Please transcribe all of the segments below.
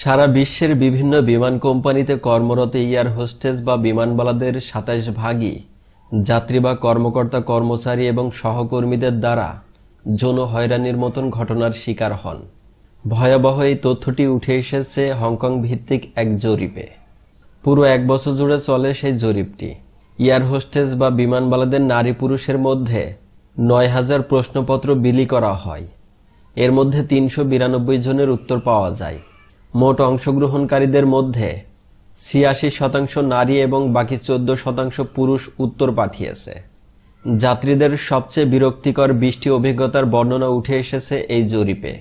সারা বিশ্বের বিভিন্ন বিমান কোম্পানিতে কর্মরত এয়ার হোস্টেস বা বিমানবালাদের সাতাশ ভাগই যাত্রী বা কর্মকর্তা কর্মচারী এবং সহকর্মীদের দ্বারা যৌন হয়রানির মতন ঘটনার শিকার হন ভয়াবহ এই তথ্যটি উঠে এসেছে হংকং ভিত্তিক এক জরিপে পুরো এক বছর জুড়ে চলে সেই জরিপটি এয়ার হোস্টেস বা বিমানবালাদের নারী পুরুষের মধ্যে নয় হাজার প্রশ্নপত্র বিলি করা হয় এর মধ্যে তিনশো বিরানব্বই জনের উত্তর পাওয়া যায় মোট অংশগ্রহণকারীদের মধ্যে ছিয়াশি শতাংশ নারী এবং বাকি চোদ্দ শতাংশ পুরুষ উত্তর পাঠিয়েছে যাত্রীদের সবচেয়ে বিরক্তিকর বৃষ্টি অভিজ্ঞতার বর্ণনা উঠে এসেছে এই জরিপে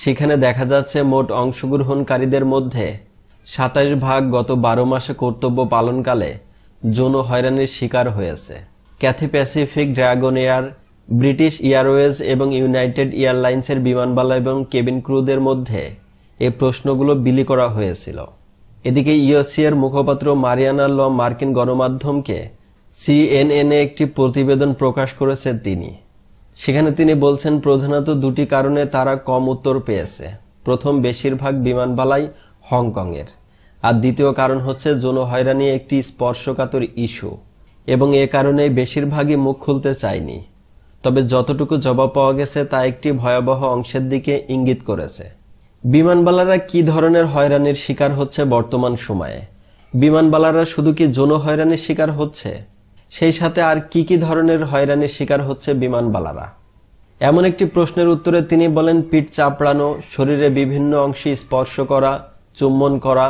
সেখানে দেখা যাচ্ছে মোট অংশগ্রহণকারীদের মধ্যে সাতাশ ভাগ গত বারো মাসে কর্তব্য পালনকালে যৌন হয়রানির শিকার হয়েছে Cathay Pacific Dragon Air British Airways এবং ইউনাইটেড এয়ারলাইন্সের বিমানবালা এবং কেবিন ক্রুদের মধ্যে এই প্রশ্নগুলো বিলি করা হয়েছিল এদিকে ইউএসিএর মুখপাত্র মারিয়ানা ল মার্কিন গণমাধ্যমকে এ একটি প্রতিবেদন প্রকাশ করেছেন তিনি সেখানে তিনি বলছেন প্রধানত দুটি কারণে তারা কম উত্তর পেয়েছে প্রথম বেশিরভাগ বিমানবালাই হংকংয়ের আর দ্বিতীয় কারণ হচ্ছে যৌন হয়রানি একটি স্পর্শকাতর ইস্যু এবং এ কারণে বেশিরভাগই মুখ খুলতে চায়নি তবে যতটুকু জবাব পাওয়া গেছে তা একটি ভয়াবহ অংশের দিকে ইঙ্গিত করেছে বিমানবালারা কি ধরনের হয়রানির শিকার হচ্ছে বর্তমান সময়ে বিমানবালারা শুধু কি যৌন হয়রানির শিকার হচ্ছে সেই সাথে আর কি কি ধরনের হয়রানির শিকার হচ্ছে বিমানবালারা এমন একটি প্রশ্নের উত্তরে তিনি বলেন পিঠ চাপড়ানো শরীরে বিভিন্ন অংশে স্পর্শ করা চুম্বন করা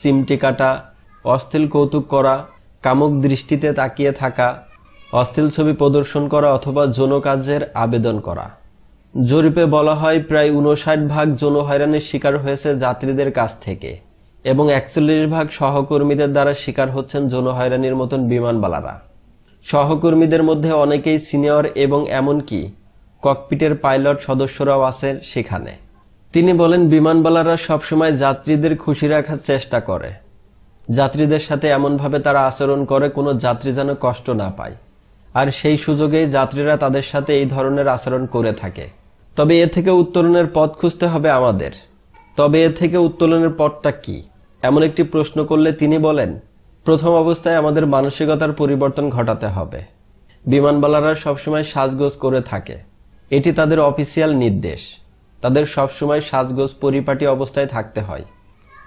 চিমটি কাটা অস্থিল কৌতুক করা কামুক দৃষ্টিতে তাকিয়ে থাকা অস্থিল ছবি প্রদর্শন করা অথবা যৌন কাজের আবেদন করা জরিপে বলা হয় প্রায় উনষাট ভাগ যৌন হয়রানির শিকার হয়েছে যাত্রীদের কাছ থেকে এবং একচল্লিশ ভাগ সহকর্মীদের দ্বারা শিকার হচ্ছেন যৌন হয়রানির মতন বিমানবালারা সহকর্মীদের মধ্যে অনেকেই সিনিয়র এবং এমনকি ককপিটের পাইলট সদস্যরাও আছে সেখানে তিনি বলেন বিমানবালারা সবসময় যাত্রীদের খুশি রাখার চেষ্টা করে যাত্রীদের সাথে এমনভাবে তারা আচরণ করে কোনো যাত্রী যেন কষ্ট না পায় আর সেই সুযোগেই যাত্রীরা তাদের সাথে এই ধরনের আচরণ করে থাকে তবে এ থেকে উত্তোলনের পথ খুঁজতে হবে আমাদের তবে এ থেকে উত্তোলনের পথটা কি এমন একটি প্রশ্ন করলে তিনি বলেন প্রথম অবস্থায় আমাদের মানসিকতার পরিবর্তন ঘটাতে হবে বিমানবালারা সবসময় সাজগোজ করে থাকে এটি তাদের অফিসিয়াল নির্দেশ তাদের সবসময় সাজগোজ পরিপাটি অবস্থায় থাকতে হয়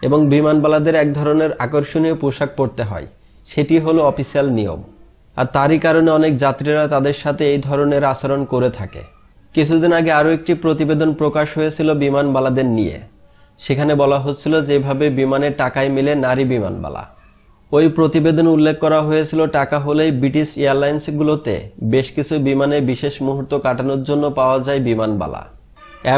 এবং বিমানবালাদের এক ধরনের আকর্ষণীয় পোশাক পরতে হয় সেটি হলো অফিসিয়াল নিয়ম আর তারই কারণে অনেক যাত্রীরা তাদের সাথে এই ধরনের আচরণ করে থাকে কিছুদিন আগে আরও একটি প্রতিবেদন প্রকাশ হয়েছিল বিমানবালাদের নিয়ে সেখানে বলা হচ্ছিল যেভাবে বিমানে টাকায় মিলে নারী বিমানবালা ওই প্রতিবেদন উল্লেখ করা হয়েছিল টাকা হলেই ব্রিটিশ এয়ারলাইন্সগুলোতে বেশ কিছু বিমানে বিশেষ মুহূর্ত কাটানোর জন্য পাওয়া যায় বিমানবালা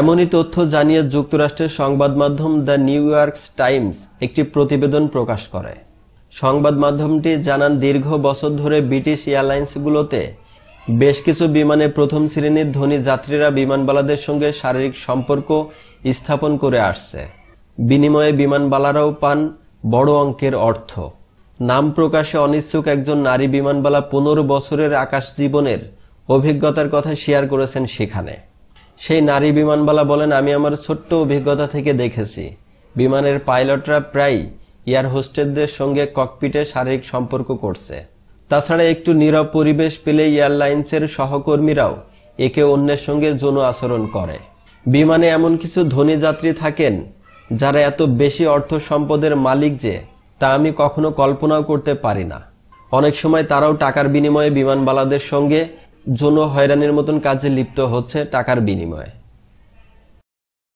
এমনই তথ্য জানিয়ে যুক্তরাষ্ট্রের সংবাদ মাধ্যম দ্য নিউ ইয়র্কস টাইমস একটি প্রতিবেদন প্রকাশ করে সংবাদ মাধ্যমটি জানান দীর্ঘ বছর ধরে ব্রিটিশ এয়ারলাইন্সগুলোতে বেশ কিছু বিমানে প্রথম শ্রেণীর ধনী যাত্রীরা বিমানবালাদের সঙ্গে শারীরিক সম্পর্ক স্থাপন করে আসছে বিনিময়ে বিমানবালারাও পান বড় অঙ্কের অর্থ নাম প্রকাশে অনিচ্ছুক একজন নারী বিমানবালা পনেরো বছরের আকাশ জীবনের অভিজ্ঞতার কথা শেয়ার করেছেন সেখানে সেই নারী বিমানবালা বলেন আমি আমার ছোট্ট অভিজ্ঞতা থেকে দেখেছি বিমানের পাইলটরা প্রায় এয়ার হোস্টেলদের সঙ্গে ককপিটে শারীরিক সম্পর্ক করছে তাছাড়া একটু নীরব পরিবেশ পেলে এয়ারলাইন্সের সহকর্মীরাও একে অন্যের সঙ্গে যৌন আচরণ করে বিমানে এমন কিছু ধনী যাত্রী থাকেন যারা এত বেশি অর্থ সম্পদের মালিক যে তা আমি কখনো কল্পনাও করতে পারি না অনেক সময় তারাও টাকার বিনিময়ে বিমানবালাদের সঙ্গে যৌন হয়রানির মতন কাজে লিপ্ত হচ্ছে টাকার বিনিময়ে